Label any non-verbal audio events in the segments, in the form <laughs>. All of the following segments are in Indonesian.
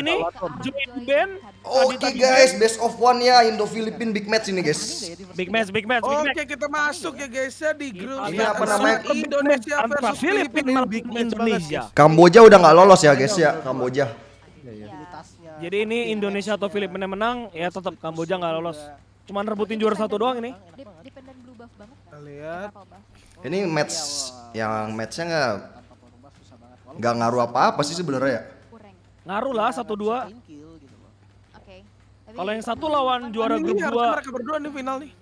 Ini join band. Oke okay, guys, best of one ya Indo Filipin big match ini guys. Big match, big match, big match. Oke, okay, kita masuk ya guys ya di grup. Ini apa namanya? Indonesia versus Filipin big match Indonesia. Kamboja udah nggak lolos ya guys ya, iya, iya. Kamboja. Iya, Jadi ini Indonesia atau ya. Filipina menang, ya tetap Kamboja nggak lolos. Cuman rebutin juara satu doang ini. Lihat. Ini match yang matchnya nggak nggak ngaruh apa-apa sih sebenarnya ya. Ngaruh lah satu dua. Oke. Kalau yang satu lawan juara grup dua. Mereka berdua nih final nih.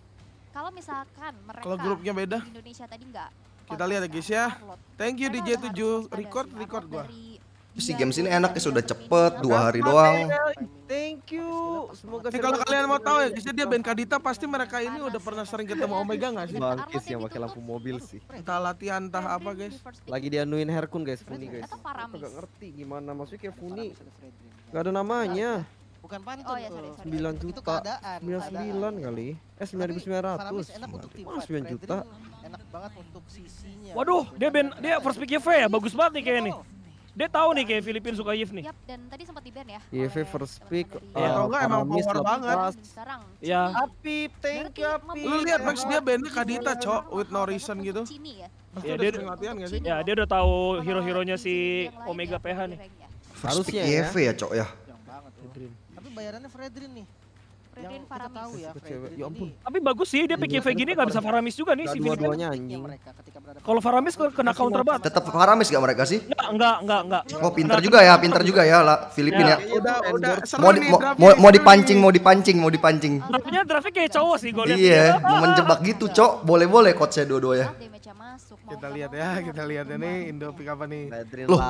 Kalau misalkan mereka Kalau grupnya beda. Indonesia tadi enggak. Kita lihat ya guys ya. Thank you DJ 7 record record gua. Si Games ini enak ya sudah cepet dua hari doang. Thank you. Semoga Tapi eh, kalau kalian mau tahu ya, kisah dia Ben Kadita pasti mereka ini udah pernah sering ketemu Omega nggak sih? Bangkis yang pakai lampu mobil sih. Entah latihan entah apa guys. Lagi dia nuin Herkun guys, Funi guys. Aku gak ngerti gimana maksudnya kayak Funi. Gak ada namanya. Bukan pantun Oh, ya, sorry, sorry. 9 juta. Itu keadaan, 99 kali. Eh 9900. Enak untuk 9 juta. Enak banget untuk sisinya. Waduh, dia ben dia first pick e ya, bagus banget nih kayaknya nih. Dia tahu nih kayak Filipin suka Yves nih. dan tadi sempat di ban ya. Yves first pick. Ya kalau enggak emang power banget. Ya. Api, thank you Api. Lu lihat Max dia bandnya Kadita, Cok, with no reason gitu. ya. dia udah latihan enggak sih? Ya, dia udah tahu hero-heronya si Omega PH nih. Harusnya ya. Yif ya, Cok ya. Tapi bayarannya Fredrin nih tahu ya, ya, ampun. Tapi bagus sih dia PKV gini nggak bisa Faramis juga nih si Dua-duanya anjing. Kalau Faramis kena counter banget. Tetap Faramis gak mereka sih? Enggak, enggak, enggak, enggak. Oh, pintar juga ya, pintar juga ya lah Filipina ya. ya. Iya, mau mau mau dipancing, mau dipancing, mau dipancing. rupanya draftnya kayak cowok sih gue lihat. Iya, menjebak gitu, Cok. Boleh-boleh coach saya dua-duanya. Kita lihat ya, kita lihat ini Indo pick apa nih. Loh.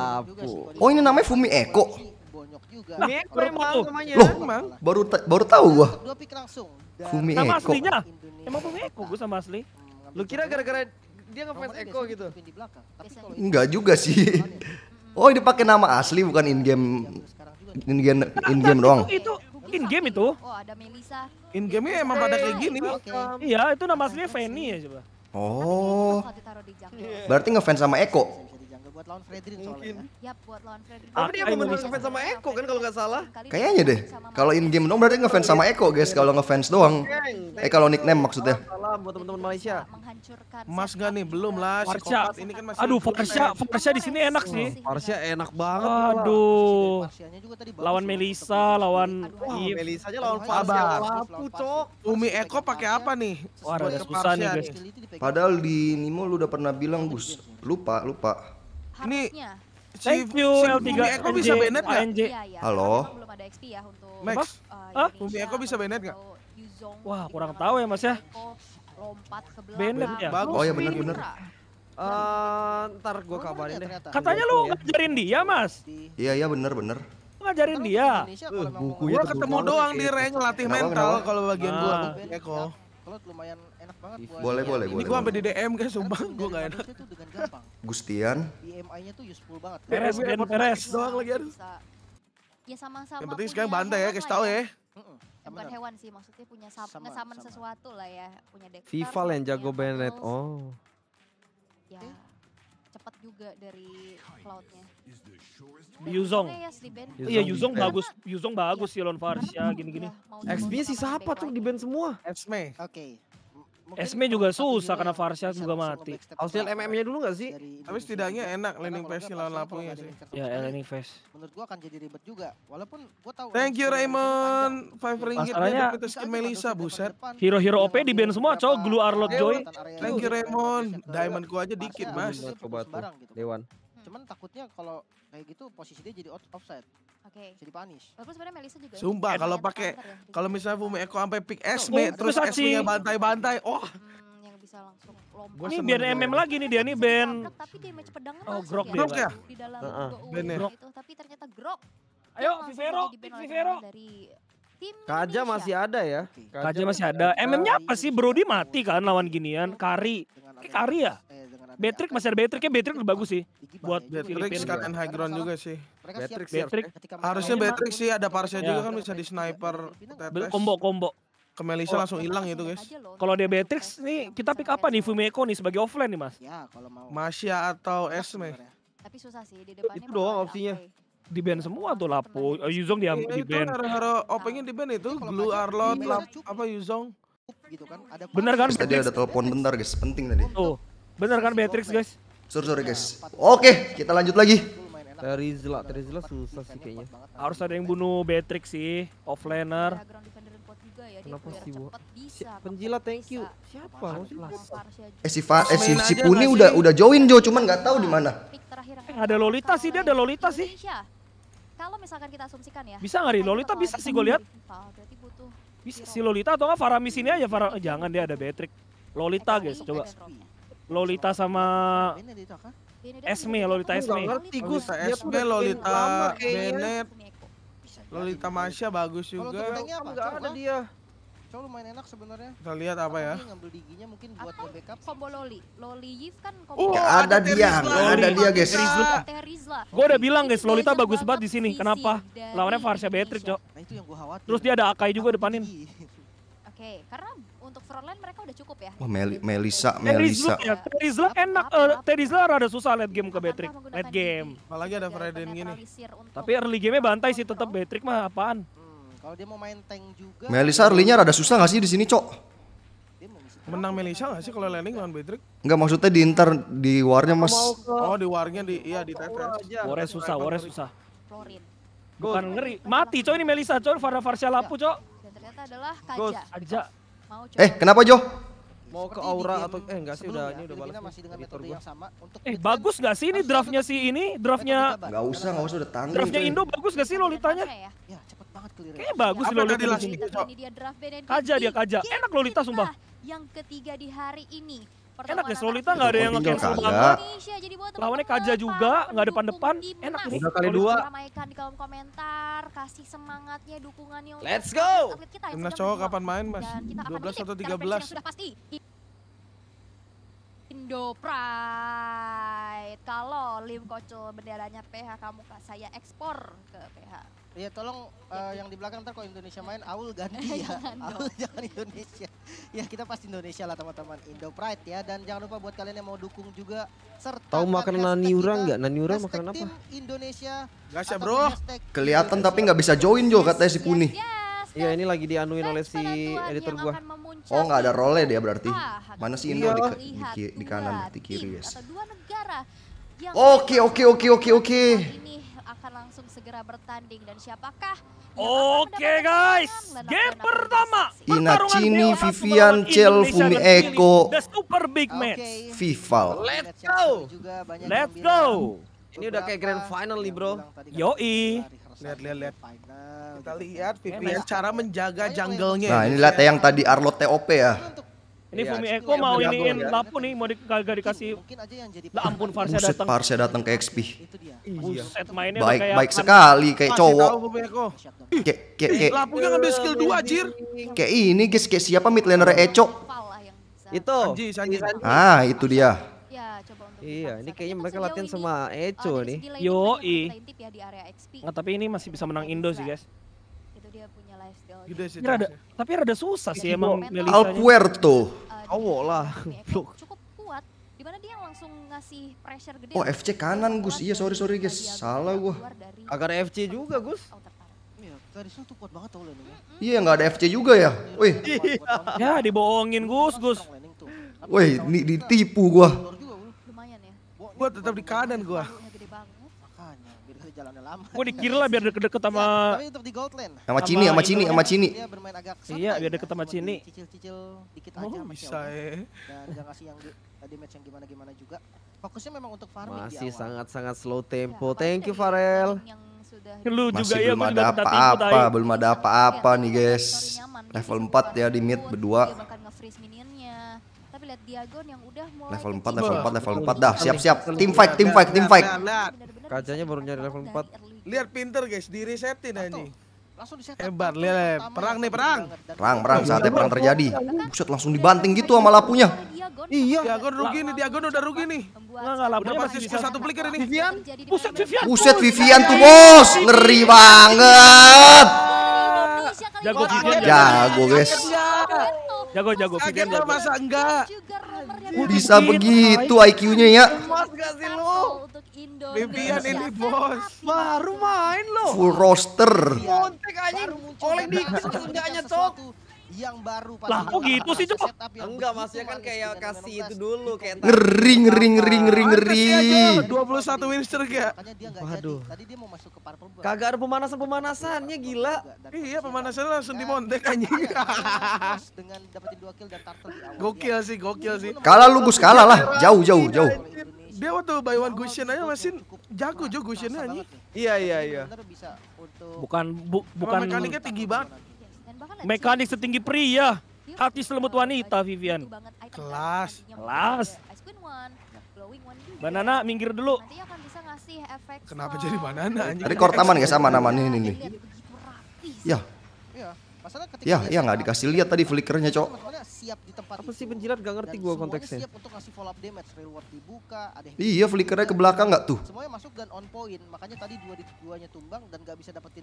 Oh, ini namanya Fumi Eko bonyok juga. Kumiko emang namanya. Loh, emang. baru baru tahu gua. Dua pick langsung. Eko. Nama aslinya? Emang Eko gua sama asli. Hmm, Lu kira gara-gara dia ngefans Eko gitu? Enggak juga sih. <laughs> Oh, ini pakai nama asli bukan in game in game in game doang. Itu in game itu. Oh, ada Melisa. In game emang pada kayak gini. Iya, itu nama aslinya Fanny ya coba. Oh. Iya. Berarti ngefans sama Eko lawan Fredrin soalnya. Ya. Yap, buat lawan Fredrin. Tapi dia ngefans sama iya, Eko kan kalau nggak salah. Kayaknya deh. Kalau in game dong berarti ngefans sama Eko guys. Kalau ngefans doang. Eh kalau nickname maksudnya. Salam buat teman-teman Malaysia. Mas gak nih belum lah. Farsha. Ini kan masih. Aduh Farsha, Farsha di sini enak sih. Farsha enak banget. Aduh. Lawan Melisa, lawan. Wah aja lawan Farsha. Lapu cok. Umi Eko pakai apa nih? Wah susah nih guys. Padahal di Nimo lu udah pernah bilang Gus. Lupa, lupa. Ini Thank you L3 iya, iya. ya eh, Eko bisa banet nggak? Halo. Max, ah? Bumi Eko bisa banet nggak? Wah, kurang tahu ya Mas ya. Lompat ke belakang. Banet ya. Oh ya benar-benar. Uh, eh, ntar gue kabarin deh. Katanya lu ngajarin dia, Mas. Iya, iya benar bener ngajarin dia. Uh, bukunya ketemu doang di rank latih mental kalau bagian gua ah. Eko. Iya, kalau lumayan enak boleh boleh ini gua sampai di DM guys sumpah gue gak enak itu dengan Gustian BMI nya tuh useful banget beres beres doang lagi harus ya sama-sama yang penting sekarang bantai ya kasih tahu ya, ya. bukan hewan sih maksudnya punya sama, sama. sesuatu lah ya punya dexter Vival yang jago banget oh ya eh? cepat juga dari cloudnya. Iya, Yuzong. Iya Yuzong eh. bagus, Yuzong bagus sih Lon gini-gini. XP-nya sih siapa tuh di band semua? Esme. Oke. Esme juga susah karena Farsha juga mati. Austin MM-nya e dulu gak sih? Tapi setidaknya enak landing face lawan Lapunya sih. Ya, landing face. Menurut gua akan jadi ribet juga. Walaupun gua tahu Thank you Raymond. Five ringgit Masalahnya kita skin Melisa buset. Hero-hero OP di band semua, cowok glue Arlot Joy. Thank you Raymond. Diamond ku aja dikit, Mas. Coba gitu. Dewan. Cuman takutnya kalau kayak gitu posisi dia jadi offside. Oke. Okay. Jadi punish. Walaupun sebenarnya Melisa juga. Sumpah kalau pakai ya, kalau misalnya Bumi Eko sampai pick SB oh, terus SB-nya bantai-bantai. Wah. Oh. Hmm, yang bisa langsung lompat. Ini biar MM lagi nih dia nih Ben. Tapi damage pedangnya oh, grok ya, dia. Grok ya? Di dalam uh -uh. itu tapi ternyata grok. Ayo Vivero, Vivero. Dari tim Kaja masih ada ya. Kaja, Kaja masih ada. MM-nya apa sih? Brody mati kan lawan ginian. Kari. Kari ya? Betrik masih ada Betrik ya Beatrix lebih bagus sih buat Beatrix katain high ground juga sih. Beatrix. Beatrix. Harusnya Beatrix sih ada Parsha iya. juga kan bisa di sniper. Combo combo. Ke Melisa oh. langsung hilang itu guys. Kalau dia Beatrix nih kita pick apa nih Fumeko nih sebagai offline nih Mas? Ya kalau mau. Masya atau Esme. Tapi susah sih di depannya. Itu doang opsinya di band semua tuh Lapo, uh, iya, Yuzong dia iya, di band. Itu haro-haro di band itu, Blue Arlot, apa Yuzong. Gitu kan, ada Bener kan? Tadi ada telepon bentar guys, penting tadi. Tuh. Bener kan Beatrix guys? Sorry sorry guys. Oke, kita lanjut lagi. Terizla, Terizla susah sih kayaknya. Harus ada yang bunuh Beatrix sih, offlaner. Ya, Kenapa sih bu? Penjilat thank you. Siapa? Eh si Fa, eh si, si Puni udah udah join Jo, cuman nggak tahu di mana. Eh, ada Lolita sih dia, ada Lolita sih. Kalau misalkan kita asumsikan ya. Bisa nggak sih Lolita bisa sih gue lihat. Bisa si Lolita atau nggak Farami sini aja Farah. Jangan dia ada Beatrix. Lolita eh, guys coba. Lolita sama Esme, Lolita Esme. ngerti gus, Esme, Lolita, Benet, Lolita Masya bagus juga. Kalau ada dia. Cowok lumayan enak sebenarnya. Kita lihat apa ya? Ngambil diginya mungkin buat Atau backup. Combo Loli. Loli Yif kan Oh, ada, dia, ada dia guys. Terizla. Gue udah bilang guys, Lolita bagus banget di sini. Kenapa? Lawannya Farsha Beatrice, Cok. Nah, itu yang gua khawatir. Terus dia ada Akai juga depanin. Iya. Oke, karena untuk frontline mereka udah cukup ya. Wah, Meli Melisa, Melisa. Ya. Terizla enak, uh, eh, Terizla rada susah late game ke Beatrix. Late game. Apalagi ada Freden gini. Tapi early game-nya bantai sih tetap Beatrix mah apaan. Hmm, kalau dia mau main tank juga. Melisa early-nya rada susah gak sih di sini, Cok? Menang Melisa gak sih kalau landing lawan Beatrix? Enggak maksudnya di inter di warnya mas. Oh di warnya di iya di TTS. Wore susah, Wore susah. Florin. Bukan ngeri, mati coy ini Melisa coy, Farah Farsha Lapu iya. coy. Dan ternyata adalah Kaja. Kaja. Eh, kenapa Jo? Mau ke aura atau eh enggak sih udah ini udah balas. masih dengan metode yang sama untuk Eh, bagus enggak sih ini draftnya si ini? Draftnya Enggak usah, enggak usah udah tanggung. Draftnya Indo bagus enggak sih Lolitanya? Ya? ya, cepet banget clear. Kayaknya bagus sih lolitanya Ini dia draft Kaja dia kaja. Iya, Enak Lolita sumpah. Yang ketiga di hari ini Enak ya Solita nggak ada yang nge-cancel banget. Lawannya Kaja juga nggak depan-depan. Enak nih. Udah kali dua. Ramaikan di kolom komentar, kasih semangatnya, dukungannya. Let's go. Timnas cowok kapan main mas? 12 atau 13? Sudah pasti. Indo Pride. Kalau Lim Kocul benderanya PH kamu saya ekspor ke PH. Iya tolong uh, yang di belakang ntar kalau Indonesia main Aul kan? <laughs> ganti ya. Aul <laughs> jangan Indonesia. ya kita pasti Indonesia lah teman-teman. Indo Pride ya dan jangan lupa buat kalian yang mau dukung juga serta Tahu makanan Naniura nggak? Naniura makanan apa? Indonesia. Gak sih bro. Kelihatan tapi nggak bisa join juga katanya si Puni. Iya ini lagi dianuin oleh si editor gua. Oh nggak ada role dia berarti. Ah, Mana si Indo di, di, di kanan di kiri yes. Oke oke oke oke oke segera bertanding dan siapakah Oke guys, game pertama Inacini, Vivian, Cel, Fumi Eko, The Super Big Match, Vival. Let's go, let's go. Ini udah kayak grand final nih bro. Kan Yoi. Lihat, lihat, lihat. Kita lihat Vivian cara menjaga jungle-nya. Nah ini lihat yang tadi Arlo TOP ya. Ini iya, ya, Fumi Eko mau iniin ya. Lapu nih, mau di, gak, dikasih. Mungkin aja yang jadi lah ampun Farsa datang. Farsa datang ke XP. Itu dia. Buset mainnya baik, kayak baik sekali kayak cowok. Kayak kayak kayak. Lapunya ngambil skill 2 anjir. Kayak ini guys, kayak siapa mid laner Eco? Itu. Sanji, Sanji. Ah, itu dia. Ya, coba untuk Iya, ini kayaknya kan mereka latihan sama Eco nih. Yo, i. Nah, tapi ini masih bisa menang Indo gitu sih, guys. Gede sih. Rada, tapi rada susah sih emang Melisa. Alpuerto. Eh, Cowok lah. Cukup kuat. Di dia langsung ngasih pressure gede. Oh, FC kanan, Gus. Iya, sorry sorry, guys. Salah gua. Agar FC juga, Gus. Iya, iya nggak ada FC juga ya. Wih. Iya. Ya dibohongin Gus Gus. Wih ditipu gua. Ya. Gua tetap di kanan gua jalannya lama. Gue dikira lah biar deket-deket sama ya, tapi untuk di Goldland. Sama Cini, sama Cini, sama ya. Cini. Dia bermain agak santai. Iya, biar ya. deket sama Cini. Cicil-cicil dikit aja oh, bisa ya. Dan jangan kasih yang di, di match yang gimana-gimana juga. Fokusnya memang untuk farming Masih sangat-sangat slow iya, tempo. Thank you Farel. Lu juga Masih ya, belum ada apa-apa, belum ada iya, apa-apa nih guys. Gitu, level 4 ya di mid berdua Diagon yang udah mulai level 4 level 4 level 4 dah siap siap team fight team fight team fight Kacanya baru nyari level 4. Lihat pinter guys, di resetin nah ini Langsung Hebat, lihat perang nih perang. Perang, perang saatnya perang terjadi. Buset langsung dibanting gitu sama lapunya. Iya. Diagon rugi nih, dia Diagon udah rugi nih. udah pasti skill satu pelikir ini. Vivian. Buset Vivian. Buset Vivian tuh, Bos. Ngeri banget. Jago jago, ya? Jago, guys. Jago, jago Vivian. Jago masa enggak? Bisa begitu IQ-nya ya. Mas sih lu? ini bos. Baru main lo. Full roster. Montek anjing. Oleh dikit <laughs> enggaknya, Cok yang baru lah kok gitu sih cuma enggak maksudnya kan kayak kasih itu dulu kayak ngering ngering ngering ngering ngering 21 win ya waduh tadi dia mau masuk ke purple kagak ada pemanasan pemanasannya gila iya pemanasannya langsung dimontek anjing <laughs> dengan dapetin dua kill dan turtle gokil iya. sih gokil sih kalah lu Gus kalah lah iya. jauh jauh jauh dia waktu buy one Gushin aja masih jago jo Gushinnya anjing iya iya iya bukan bu, bukan mekaniknya tinggi banget Mekanik setinggi pria, hati selembut wanita Vivian. Kelas. Kelas. Ya. Banana minggir dulu. Kenapa jadi banana Tadi kor ya sama namanya ini ini. Ya. Iya, ya, ya nggak dikasih lihat tadi flickernya, Cok. Apa sih penjilat gak ngerti gue konteksnya. Siap untuk ngasih follow up damage, reward dibuka, ada Iya, flickernya ke belakang nggak tuh? Semuanya masuk dan on point, makanya tadi dua di duanya tumbang dan nggak bisa dapetin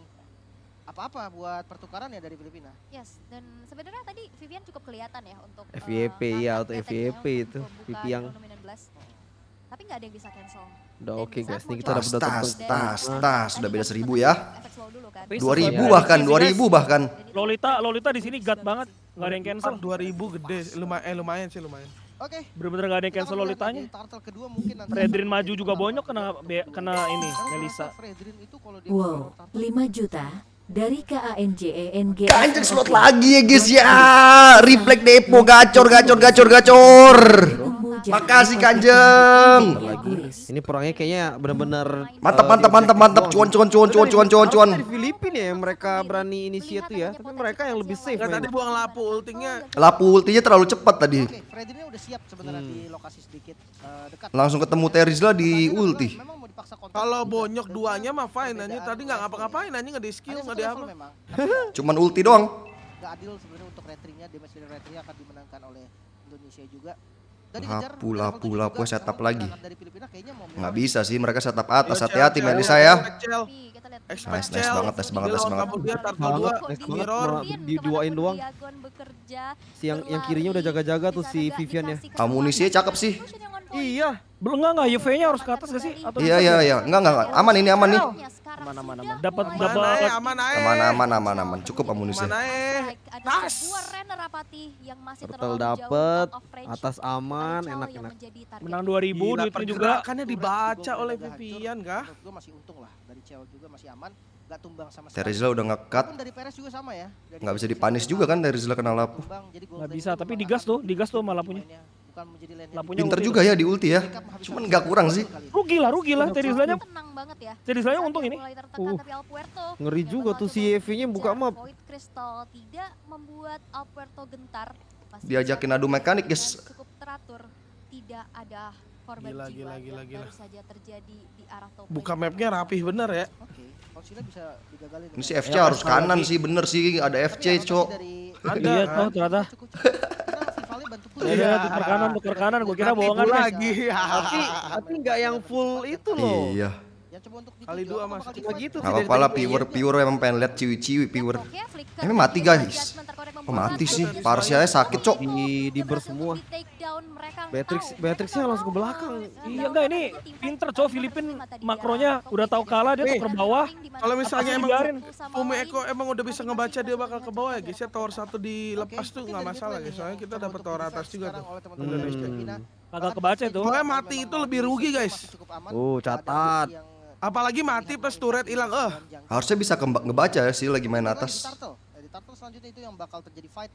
apa-apa buat pertukaran ya dari Filipina. Yes, dan sebenarnya tadi Vivian cukup kelihatan ya untuk FVP uh, ya atau FYP itu Vivian yang tapi nggak ada yang bisa cancel. Udah oke okay, guys, ini kita udah data tas tas kan tas udah beda seribu ya. Kan. Dua ribu iya, iya. bahkan, dua ribu bahkan. Lolita Lolita di sini gat banget, nggak ada yang cancel. Dua ribu gede, lumayan eh, lumayan sih lumayan. Oke. Okay. Bener-bener gak ada yang cancel Lolitanya. Turtle kedua mungkin nanti. Fredrin maju juga bonyok kena kena ini Melisa. Wow, 5 juta dari KANJENG Anjing slot lagi ya guys ya Reflect Depo gacor gacor gacor gacor Makasih Kanjeng Ini perangnya kayaknya bener-bener Mantap mantap eh, mantap mantap cuan cuan cuan cuan cuan cuan cuan Filipina ya mereka berani inisiatif ya Tapi mereka yang lebih safe Tadi buang lapu ultinya Lapu ultinya terlalu cepat tadi siap sebenarnya di hmm. lokasi sedikit udah eh, Langsung ketemu Terizla di ulti dipaksa kontak. Kalau bonyok duanya mah fine anjing. Tadi nggak ngapa-ngapain anjing enggak di skill, enggak di apa. <laughs> Cuman ulti doang. Enggak adil sebenarnya untuk retrinya, damage dari retrinya akan dimenangkan oleh Indonesia juga. Pula pula, gue setup lagi. Nggak bisa sih, mereka setup atas. Iya, Hati-hati, Melisa saya. Nice, nice banget, nice banget, nice banget. Diduain doang. Si yang, yang kirinya udah jaga-jaga tuh si Vivian ya. Amunisinya cakep sih. Iya. Belum enggak enggak UV-nya harus ke atas gak sih? Atau iya iya iya. Enggak enggak enggak. Aman ini aman nih. Aman aman aman. Dapat dapat aman aman aman aman aman aman. Cukup amunisi. Aman Tas. Turtle dapat atas aman enak enak. Menang ribu, duitnya juga. Karena dibaca oleh Vivian kah? Gue masih untung lah dari cewek juga masih aman Gak tumbang sama sekali. Terizla udah ngekat. Dari Peres juga sama ya. Gak bisa dipanis juga kan Terizla kena lapu. Gak bisa, tapi digas tuh, digas tuh malah punya bukan menjadi lane Lampunya Pinter juga ya di ulti ya. Cuman nggak kurang sih. Rugi lah, rugi lah. Teddy Zlanya tenang banget ya. Teddy Zlanya untung ini. Uh, ngeri juga tuh si EV nya buka map. Crystal tidak membuat Alpuerto gentar. Diajakin adu mekanik, guys. Cukup teratur. Tidak ada korban gila, jiwa gila, gila, gila. baru saja terjadi di arah top. Buka mapnya rapih bener ya. Ini si FC harus kanan sih bener sih ada FC, ya, Cok. Ada, oh ternyata bukan Iya, tukar kanan, tukar kanan. Gue kira bohongan. Lagi. Tapi, tapi nggak yang full itu loh. Iya. Ya coba untuk Kali dua mas. Cuma gitu. Gak apa-apa lah pure pure emang pengen lihat ciwi-ciwi pure. Ini mati guys. Oh, mati sih. Parsialnya sakit cok. Di di ber semua. Beatrix Beatrixnya langsung ke belakang. Nah, iya enggak ini pinter cok Filipin makronya udah tahu kalah dia tuh ke bawah. Kalau misalnya emang Pume Eko emang udah bisa ngebaca dia bakal ke bawah ya guys ya tower satu dilepas tuh nggak masalah guys. Soalnya kita dapat tower atas juga tuh. bakal Kagak kebaca tuh. Soalnya mati itu lebih rugi guys. Oh catat. Apalagi mati plus turret hilang. Eh, harusnya bisa ngebaca ya sih lagi main atas. Di turtle eh, selanjutnya itu yang bakal terjadi fight.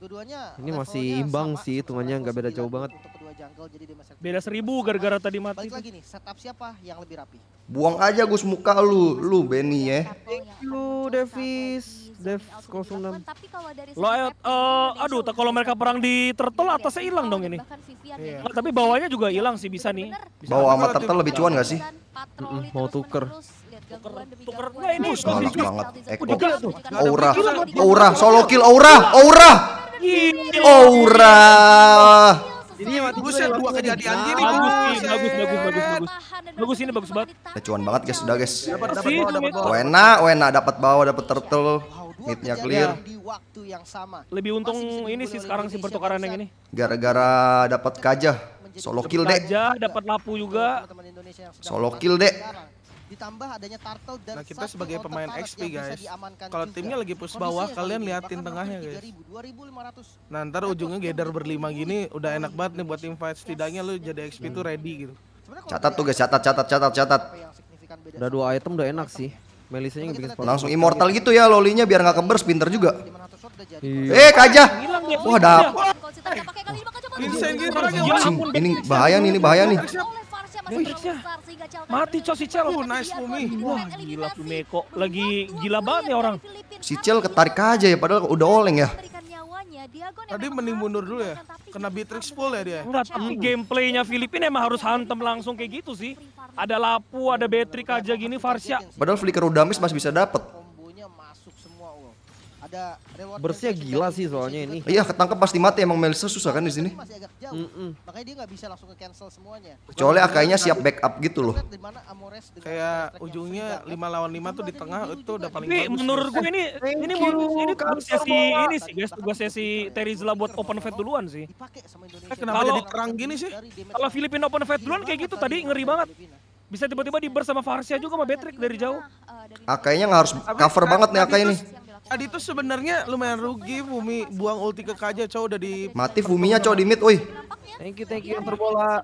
Keduanya ini masih imbang sama, sih, hitungannya nggak beda jauh banget. Jungle, jadi beda seribu gara-gara tadi mati. Balik lagi nih, setup siapa yang lebih rapi? Buang aja Gus muka lu, lu Benny ya. Thank you, Davis. Dev kosong enam. Lo uh, aduh, kalau mereka perang di iya, turtle iya, atasnya hilang iya. dong ini. Iya. Nah, tapi bawahnya juga hilang sih bisa nih. Bawa sama turtle lebih cuan gak sih? Mau tuker. Tuker, tuker. ini enak banget. Eko. Aura, aura, solo kill aura, aura. Aura. Ini mati gue jadi anjing nih. Bagus, bagus, iya. bagus, bagus, bagus. Bagus ini bagus banget. Kecuan banget guys, sudah guys. Dapat dapat dapat Wena, Wena dapat bawa dapat turtle. hitnya clear. Lebih untung ini sih sekarang sih pertukaran yang ini. Gara-gara dapat kajah. Solo kill, Dek. gajah dapat lapu juga. Solo kill, Dek ditambah adanya turtle dan nah, kita sebagai pemain XP guys kalau timnya lagi push Kondisi bawah kalian liatin tengahnya guys 3000, 2500 nah ntar eh, ujungnya gedar berlima gini udah enak banget nih buat tim fight setidaknya lu jadi XP tuh ready gitu catat tuh guys catat catat catat catat udah dua item udah enak sih ya? Melisanya bikin Langsung immortal gitu ya lolinya biar nggak kebers pinter juga. Iya. Eh kajah. Wah dapet iya, iya, Ini bahaya nih ini bahaya nih. Wih, mati cok si Cel. Oh, nice Mumi. Wah, gila tuh meko Lagi gila banget nih orang. Si Cel ketarik aja ya, padahal udah oleng ya. Tadi mending mundur dulu ya. Kena Beatrix full ya dia. Enggak, tapi gameplaynya Filipina emang harus hantem langsung kayak gitu sih. Ada Lapu, ada Beatrix aja gini, Farsya. Padahal flicker Udamis masih bisa dapet ada reward bersih gila sih soalnya ini iya ketangkep pasti mati emang Melissa susah kan di sini masih agak jauh makanya dia nggak bisa langsung ke cancel semuanya kecuali akainya siap backup gitu loh kayak ujungnya lima kan? lawan lima tuh di tengah itu udah paling ini menurut gue ini ini ini tugasnya si ini sih guys tugasnya sesi Terizla buat open fight duluan sih kenapa jadi terang gini sih kalau Filipina open fight duluan kayak gitu tadi ngeri banget bisa tiba-tiba di bersama Farsia juga sama Patrick dari jauh. Eh, akainya nggak harus cover banget nih Akai nih. Adi tuh sebenarnya lumayan rugi Fumi buang ulti ke Kaja cowok udah di mati Fuminya cowok di mid woi thank you thank you yang terbola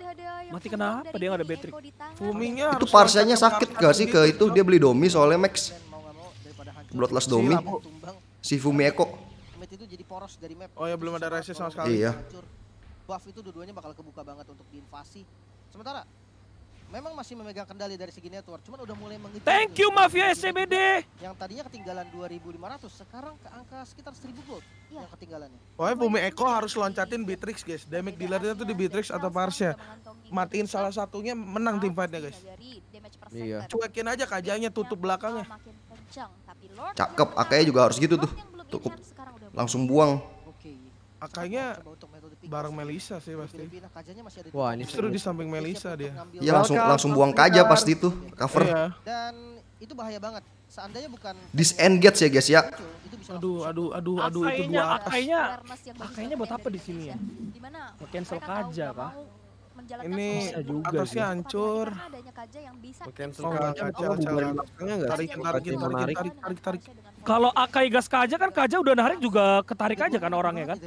mati kenapa dia gak ada battery Fuminya itu parsianya sakit gak sih gitu. ke itu dia beli domi soalnya Max Bloodless domi si Fumi Eko itu oh ya belum ada rasa sama sekali iya buff itu dua-duanya bakal kebuka banget untuk diinvasi sementara memang masih memegang kendali dari segi network, cuman udah mulai mengejar. Thank you Mafia SCBD. Yang tadinya ketinggalan 2.500, sekarang ke angka sekitar 1.000 gold ya. yang ketinggalannya. Pokoknya Bumi Eko harus loncatin Beatrix guys. Damage dealernya tuh di iya, Beatrix atau Marsha. Matiin salah satunya menang tim fightnya guys. Iya. Cuekin aja kajanya tutup belakangnya. Cakep, Akai juga harus gitu tuh. Cukup langsung buang. Akanya Iya, bareng Melisa sih pasti. Wah, ini seru di samping Melisa dia. Iya, langsung langsung buang kaja pasti tuh cover. Iya. Dan itu bahaya banget. Seandainya bukan disengage ya guys ya. Aduh, aduh, aduh, aduh itu dua atas. Akainya buat apa di sini ya? Cancel kaja kah? ini atasnya hancur cancel oh, kaca tarik tarik tarik tarik tarik kalau Akai gas kaja kan kaja udah narik juga ketarik aja kan orangnya kan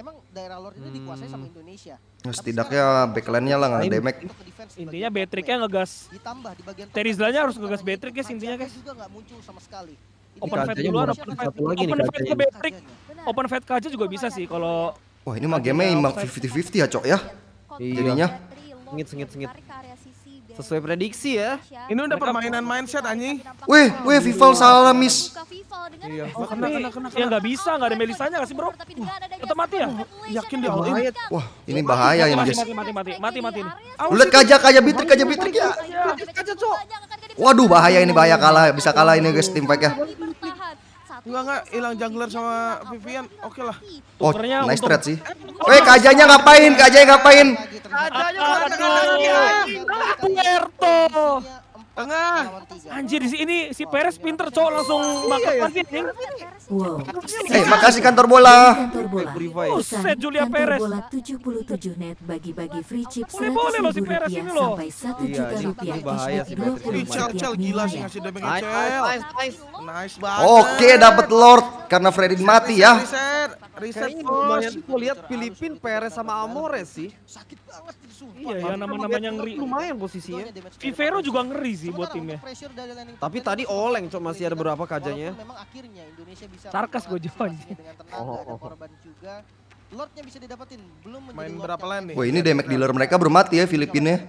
emang daerah lor ini dikuasai sama hmm. Indonesia. Hmm. setidaknya backline-nya lah nggak demek. Intinya Betriknya ngegas. Ditambah di Terizlanya harus ngegas Betrik guys intinya guys. Juga nggak muncul sama sekali. open fight duluan, open fight, open fight ke Betrik. Open fight ke aja juga bisa sih kalau Wah ini mah game imbang 50-50 ya cok ya. Iya. Jadinya. Sengit sengit sengit. Sesuai prediksi ya. Ini udah permainan mindset anjing. Weh, weh Vival salah miss iya. Oh, kena, kena, kena, kena. Ya nggak bisa, nggak ada Melisanya kasih bro. Tetap mati ya? Yakin dia mati? Wah, ini bahaya ya Mas. Mati, mati, mati, mati, mati. lihat kaja, kaja bitrik, kaja bitrik ya. Kaja, cok. Waduh, bahaya ini, bahaya kalah. Bisa kalah ini guys, tim fight ya. Enggak enggak hilang jungler sama Vivian. Oke lah. Oh, nice trade sih. Weh, kajanya ngapain? Kajanya ngapain? Kajanya ngapain? Puerto. Tengah. Anjir di sini si Perez pinter cowok langsung makan iya, iya. nih. Wow. Eh, makasih kantor bola. Kantor bola. Buset Julia Perez. Bola 77 net bagi-bagi free chip Perez iya, ini rupiah sampai 1 juta rupiah sih. Ini Cel, Cel gila sih ngasih damage Cel. Nice banget. Oke, dapat Lord karena Freddy mati ya. Riset bos. gue lihat Filipin Perez sama Amore sih. Sakit banget Iya, ya, yang nama-namanya ngeri. Lumayan posisinya. Vivero juga ngeri Sementara buat timnya. Tapi tadi oleng cuma masih ada berapa kajanya. Memang akhirnya Indonesia bisa Sarkas gue John. Oh, oh, oh. juga. Lordnya bisa didapetin, belum main berapa lane nih? Wah, ini damage dealer mereka belum ya Filipina.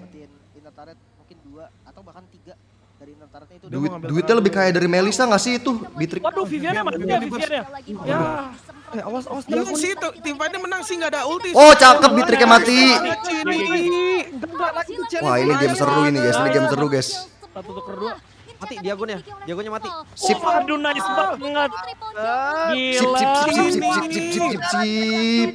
mungkin 2 atau bahkan 3 dari itu. Duit, duitnya lebih kaya dari Melisa nggak sih itu? Bitrik. Waduh, Viviannya mati ya Viviannya. Ya. Eh, awas, awas. Dia sih itu, tim fightnya menang sih, gak ada ulti. Oh, cakep, Bitriknya mati. Wah, ini game seru ini guys, ini game seru guys satu tuker dua. Mati diagon ya. Diagonnya mati. Sip. Aduh nice ah. banget. Gila. Sip sip sip sip sip sip sip sip. sip.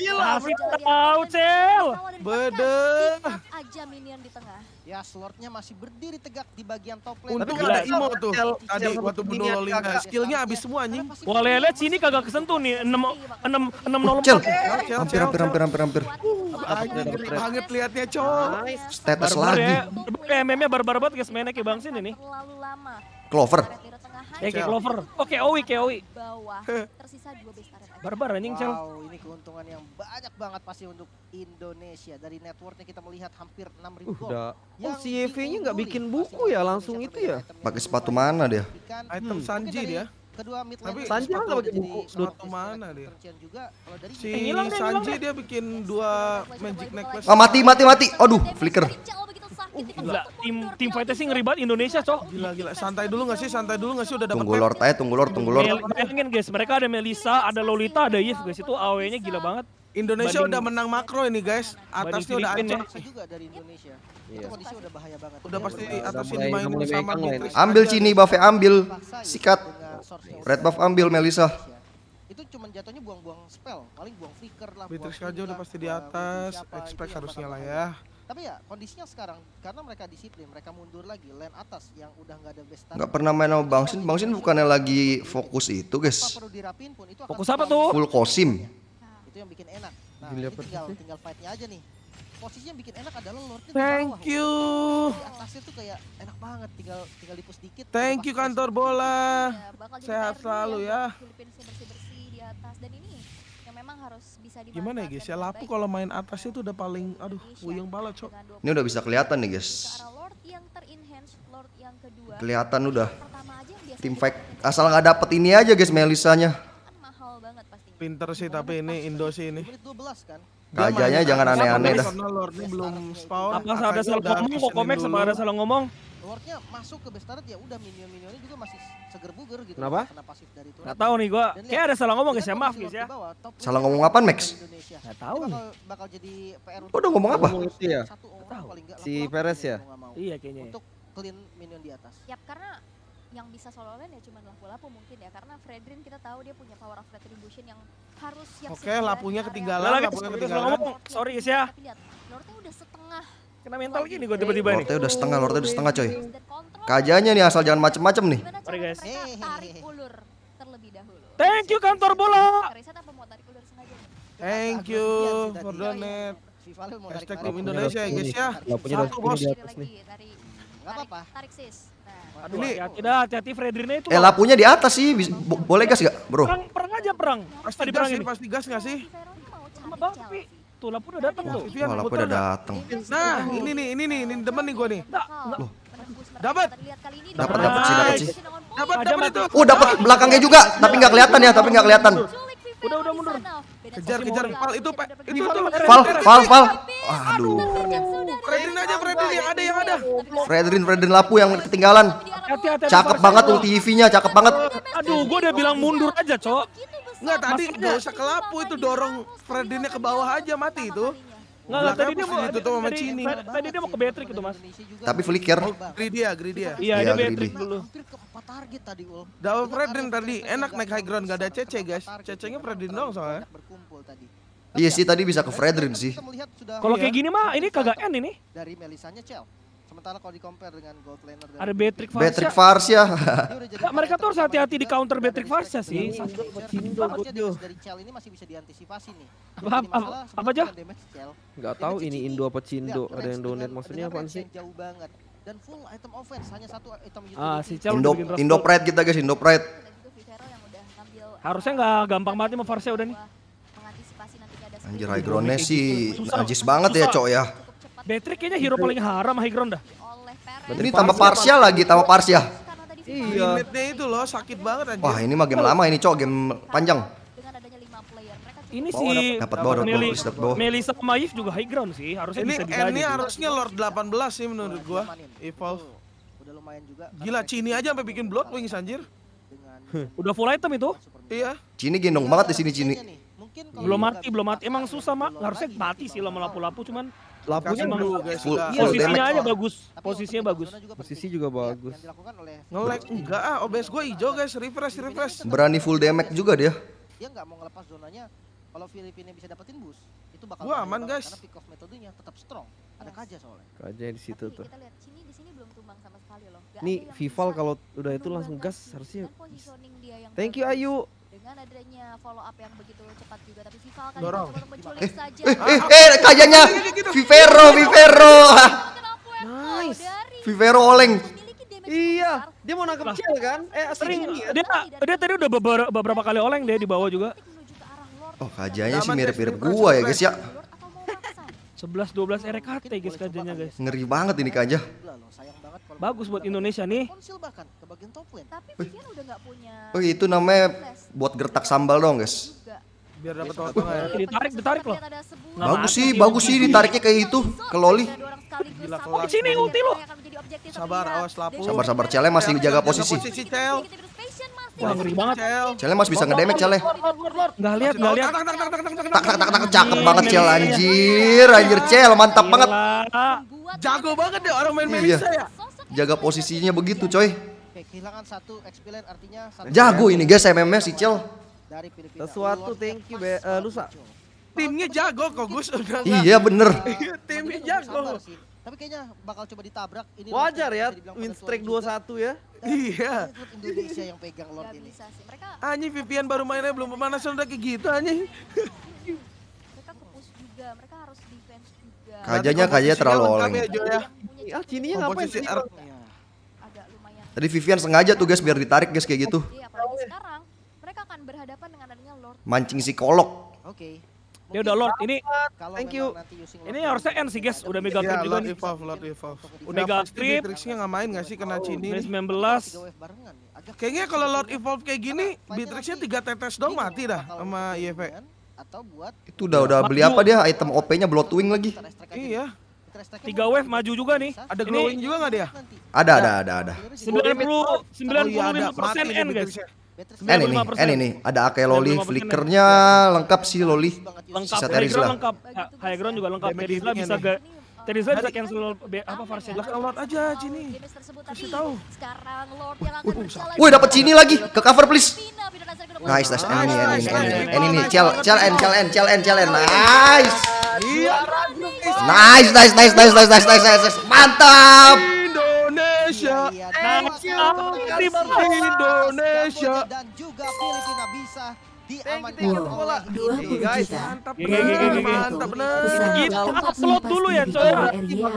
Gila, tahu, Cel. Bedeh. Aja minion di tengah. Ya, slotnya masih berdiri tegak di bagian top lane. Untung ada Imo tuh. Tadi waktu bunuh Lolina, skillnya habis semua anjing. Wah, Lele sini kagak kesentuh nih. 6 6 6 Cel. Hampir hampir hampir hampir hampir. Banget liatnya, cowok. Status lagi. Ya, eh, MM-nya barbar banget guys, mainnya kayak bangsin ini. Clover. Ya, kayak Clover. Oke, Owi, kayak Owi. Bawah. Tersisa 2 base Barbar anjing wow, ini keuntungan yang banyak banget pasti untuk Indonesia. Dari networknya kita melihat hampir 6.000 uh, udah. Oh, yang oh, si EV-nya nggak bikin buku ya langsung itu ya? Pakai sepatu mana dia? Item hmm. Sanji dia. Kedua mid Tapi Sanji nggak pakai buku. Sepatu mana dia? Juga, dari si Sanji dia bikin dua magic necklace. Ah mati mati mati. Aduh, flicker sakit kan gila. tim tim fightnya sih ngeri banget Indonesia cok gila gila santai dulu gak sih santai dulu gak sih udah dapat tunggu lord aja tunggu lord tunggu lord bayangin guys mereka ada Melisa ada Lolita ada Yves guys itu AW-nya gila banget Indonesia banding, udah menang makro ini guys. Atasnya udah ancur. Ya. juga dari Indonesia. Iya. Itu udah bahaya banget. Udah pasti ini sama Ambil Cini Bafe ambil. Sikat. Red buff ambil Melisa itu cuma jatuhnya buang-buang spell paling buang flicker lah Beatrice aja udah pasti di atas expect harusnya lah ya tapi ya kondisinya sekarang karena mereka disiplin, mereka mundur lagi lane atas yang udah nggak ada best Nggak pernah main sama Bangsin. Bangsin bukannya lagi fokus itu, guys. Perlu dirapin pun itu fokus apa tuh? Full kosim. Iya. Itu yang bikin enak. Nah, ini tinggal ya. tinggal fightnya aja nih. Posisinya yang bikin enak adalah Lordnya Thank di bawah. you. atasnya tuh kayak enak banget, tinggal tinggal dipus dikit. Thank you kantor bola. Iya, Sehat selalu ya. ya. Filipina bersih-bersih di atas dan ini harus bisa Gimana ya guys ya lapu kalau main atasnya itu udah paling aduh puyeng banget cok. Ini udah bisa kelihatan nih guys. Kelihatan udah. Tim fake asal nggak dapet ini aja guys Melisanya. Kan Pinter sih tapi ini Indo sih ini. Kajanya kan? jangan aneh-aneh dah. Gitu. Apa ada salah ngomong kok komek sama ada salah ngomong? Wardnya masuk ke base turret ya udah minion-minionnya juga masih seger buger gitu. Kenapa? Kena pasif dari turret. Gak tau nih gua. Kayak ada salah ngomong guys ya, maaf guys ya. salah ngomong apa Max? Gak tau nih. Bakal, jadi PR. Gua udah ngomong apa? Iya. Si Perez gitu, ya. Iya kayaknya. Untuk clean minion di atas. Yap, karena yang bisa solo lane ya cuma lapu-lapu mungkin ya karena Fredrin kita tahu dia punya power of retribution yang harus siap Oke, lapunya ketinggalan, lapunya ketinggalan. Sorry guys ya. Lordnya udah setengah Kena mental gini gue iya, tiba-tiba iya. nih. Lordnya udah setengah, lordnya udah setengah coy. Kajanya nih asal jangan macem-macem nih. Sorry guys. Thank you kantor bola. Thank you for donate. Hashtag Team Indonesia ya guys ya. Satu bos. Gak apa-apa. Tarik sis. Nah. Aduh, hati-hati dah, hati-hati Fredrina itu. Eh, lapunya di atas sih. boleh gas gak, bro? Perang, perang aja perang. Pasti perang ini. Pasti gas gak sih? Sama Bakpi. Tuh iya, lampu udah datang tuh. lampu udah datang. Nah, ini nih, ini nih, ini temen nih gua nih. Loh. Dapat. Dapat dapat sih, dapat sih. Dapat dapat itu. Oh, dapat belakangnya juga, tapi nggak kelihatan ya, tapi nggak kelihatan. Udah udah mundur. Kejar kejar pal itu Pak. Itu tuh. pal fal, fal. Aduh. Fredrin aja Fredrin yang ada yang ada. Fredrin Fredrin Lapu yang ketinggalan. Cakep banget ulti EV-nya, cakep banget. Aduh, gua udah bilang mundur aja, Cok. Enggak tadi enggak usah kelapu itu dorong Fredinnya ke bawah aja mati itu. Enggak, enggak tadi dia mau itu sama Cini. Tadi dia mau ke Beatrix itu, Mas. Tapi flicker. Oh, Gridia, ya, Gridia. Ya. Iya, iya, dia Beatrix dulu. target tadi, Ul. Double Fredin tadi enak naik high ground enggak ada CC, guys. CC-nya Fredin dong soalnya. Berkumpul tadi. Iya sih tadi bisa ke Fredrin sih. Kalau kayak gini mah ini kagak end ini. Dari Melisanya Cel. Sementara kalau di compare dengan gold laner dan ada Beatrix Farsia. Beatrix Farsia. nah, mereka tuh harus hati-hati di counter Beatrix Farsia sih. Sakit dari Cel ini masih bisa diantisipasi nih. Apa aja? Enggak tahu ini Indo apa Cindo. Ada yang donate maksudnya apa sih? Jauh banget. Dan full item offense hanya satu item Ah, si Cel Indo Indo Pride kita guys, Indo Pride. Harusnya nggak gampang mati sama Farsia udah nih. Anjir, high ground-nya sih gitu. najis banget ya, Cok ya. Betrik kayaknya hero paling haram high ground dah. Ini tambah parsial lagi, tambah parsial. Iya. Limitnya itu loh sakit banget anjir. Wah, ini mah game lama ini, Cok, game panjang. Ini sih dapat bawah, dapet bawah. Melisa Maif juga high ground sih, harusnya ini, bisa Ini harusnya Lord 18 sih menurut gua. Evolve. Udah lumayan juga. Gila Cini aja sampai bikin blood wings anjir. Udah full item itu? Iya. Cini gendong banget di sini Cini. Iya belum mati, belum mati. Emang susah, Mak. Harusnya mati sih lama lapu-lapu cuman Lampunya guys full, posisinya aja bagus. Posisinya bagus. Posisi juga iya, bagus. Ngelek enggak ah OBS gue hijau guys, refresh refresh. Berani full damage juga dia. Dia enggak mau ngelepas zonanya. Kalau Filipina bisa dapetin bus itu bakal Gua aman guys. Karena pick off metodenya tetap strong. Ada iya. kaja soalnya. Kaja di situ tuh. Nih Vival kalau udah itu langsung gas harusnya. Thank you Ayu dengan adanya follow up yang begitu cepat juga tapi Vival kan cuma menculik eh. saja. Eh, eh, eh, eh kayaknya Vivero, <laughs> Vivero. Nice. Vivero oleng. Iya, dia mau nangkep kecil kan? Eh, sering ya. dia eh, dia tadi udah beberapa, beberapa kali oleng dia di bawah juga. Oh, kajanya sih mirip-mirip gua ya, guys ya. 11 12 RKT guys kajiannya guys. Ya. Ngeri banget ini kaja. Bagus buat Indonesia nih. Oh, oh itu namanya buat gertak sambal dong guys. Biar dapat orang ya. Ditarik, ditarik loh. Bagus sih, bagus sih ditariknya kayak itu ke loli. Gila sini ulti lo. Sabar, awas lapu. Sabar, sabar. Cele masih jaga posisi. Posisi Cel. Wah ngeri banget. Cel masih bisa ngedemek Cel. Enggak lihat, enggak lihat. Tak tak tak tak cakep banget Cel anjir. Anjir Cel mantap banget. Jago banget deh orang main Melisa ya. Jaga posisinya begitu coy. Kehilangan satu artinya Jago ini guys MM-nya si Cel. Sesuatu thank you Lusa. Timnya jago kok Gus Iya bener. Timnya jago. Tapi kayaknya bakal coba ditabrak. Ini Wajar ya, win streak 21 ya. Eh, <laughs> iya. Indonesia yang pegang Lord ini. Bisa sih. Mereka ah, Anji Vivian baru mainnya belum pemanas udah kayak gitu anjing. <laughs> Mereka push juga, mereka harus defense juga. Kajanya kajanya terlalu oleng. Ya, iya, ah, cininya ngapain sih? Tadi Vivian sengaja tuh guys biar ditarik guys kayak gitu. Iya, sekarang mereka akan berhadapan dengan adanya Lord. Mancing psikolog. Oke. Dia udah lord. Ini thank you. Ini harusnya end sih guys, udah mega yeah, nih. evolve, lord evolve. Udah mega strip. nya nggak main nggak sih kena cini? Base 19. Kayaknya kalau lord evolve kayak gini, nya tiga tetes dong mati dah sama YV. Atau buat itu udah udah beli apa dia item OP-nya Bloodwing lagi. Iya. Tiga wave maju juga nih. Ada glowing ini... juga nggak dia? Ada ada ada ada. 90 90 iya, persen N guys. N ini, N ini, ada Ake Loli, flickernya iya. lengkap sih Loli. Lengkap, Sisa Terizla. Terizla Lengkap, high ground juga lengkap. Terizla bisa ga Terizla bisa cancel apa Farsi. Ya? Lah Lord aja Cini. Kasih tahu. Sekarang Lord yang akan berjalan. Wih, dapat Cini lagi. Ke cover please. Nice, nice. ini, ini, ini, ini, ini. ini, Cel, Cel N, Cel N, Cel N, Cel N. Nice. Nice, nice, nice, nice, nice, nice, nice, nice, nice. Mantap. Indonesia. Iya, eh, Indonesia. Indonesia dan juga Filipina bisa diamankan oleh guys. Mantap benar. Mantap benar. Upload dulu ya coy.